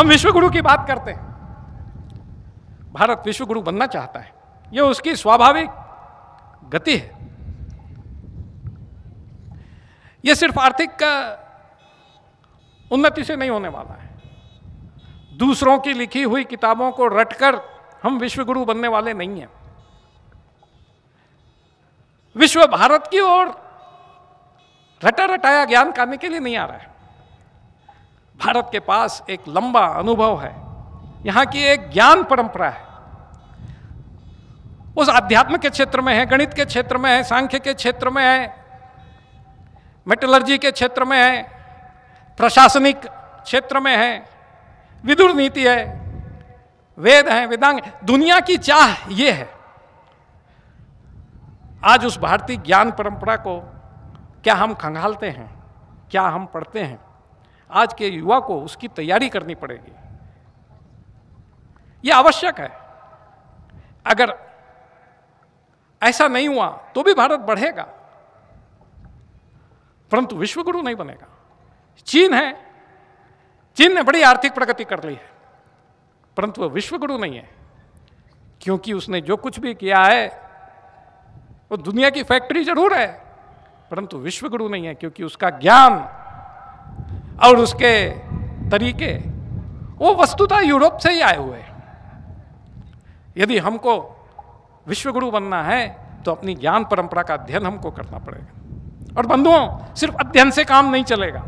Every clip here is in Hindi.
हम विश्व गुरु की बात करते हैं भारत विश्व गुरु बनना चाहता है यह उसकी स्वाभाविक गति है यह सिर्फ आर्थिक उन्नति से नहीं होने वाला है दूसरों की लिखी हुई किताबों को रटकर हम विश्व गुरु बनने वाले नहीं हैं विश्व भारत की ओर रटा रटाया ज्ञान करने के लिए नहीं आ रहा है भारत के पास एक लंबा अनुभव है यहाँ की एक ज्ञान परंपरा है उस आध्यात्म के क्षेत्र में है गणित के क्षेत्र में है सांख्य के क्षेत्र में है मेटलर्जी के क्षेत्र में है प्रशासनिक क्षेत्र में है विदुर नीति है वेद है वेदांग दुनिया की चाह ये है आज उस भारतीय ज्ञान परंपरा को क्या हम खंगालते हैं क्या हम पढ़ते हैं आज के युवा को उसकी तैयारी करनी पड़ेगी यह आवश्यक है अगर ऐसा नहीं हुआ तो भी भारत बढ़ेगा परंतु विश्वगुरु नहीं बनेगा चीन है चीन ने बड़ी आर्थिक प्रगति कर ली है परंतु वह विश्वगुरु नहीं है क्योंकि उसने जो कुछ भी किया है वो दुनिया की फैक्ट्री जरूर है परंतु विश्वगुरु नहीं है क्योंकि उसका ज्ञान और उसके तरीके वो वस्तुतः यूरोप से ही आए हुए यदि हमको विश्वगुरु बनना है तो अपनी ज्ञान परंपरा का अध्ययन हमको करना पड़ेगा और बंधुओं सिर्फ अध्ययन से काम नहीं चलेगा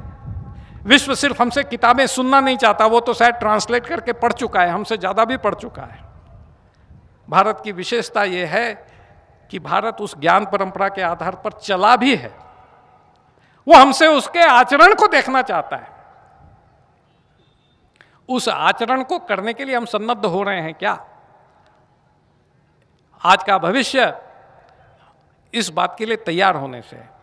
विश्व सिर्फ हमसे किताबें सुनना नहीं चाहता वो तो शायद ट्रांसलेट करके पढ़ चुका है हमसे ज़्यादा भी पढ़ चुका है भारत की विशेषता ये है कि भारत उस ज्ञान परंपरा के आधार पर चला भी है वो हमसे उसके आचरण को देखना चाहता है उस आचरण को करने के लिए हम सन्नद्ध हो रहे हैं क्या आज का भविष्य इस बात के लिए तैयार होने से है